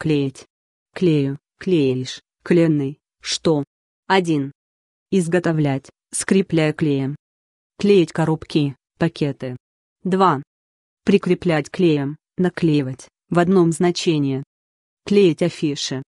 Клеить. Клею, клеишь, кленный, что? 1. Изготовлять, скрепляя клеем. Клеить коробки, пакеты. 2. Прикреплять клеем, наклеивать, в одном значении. Клеить афиши,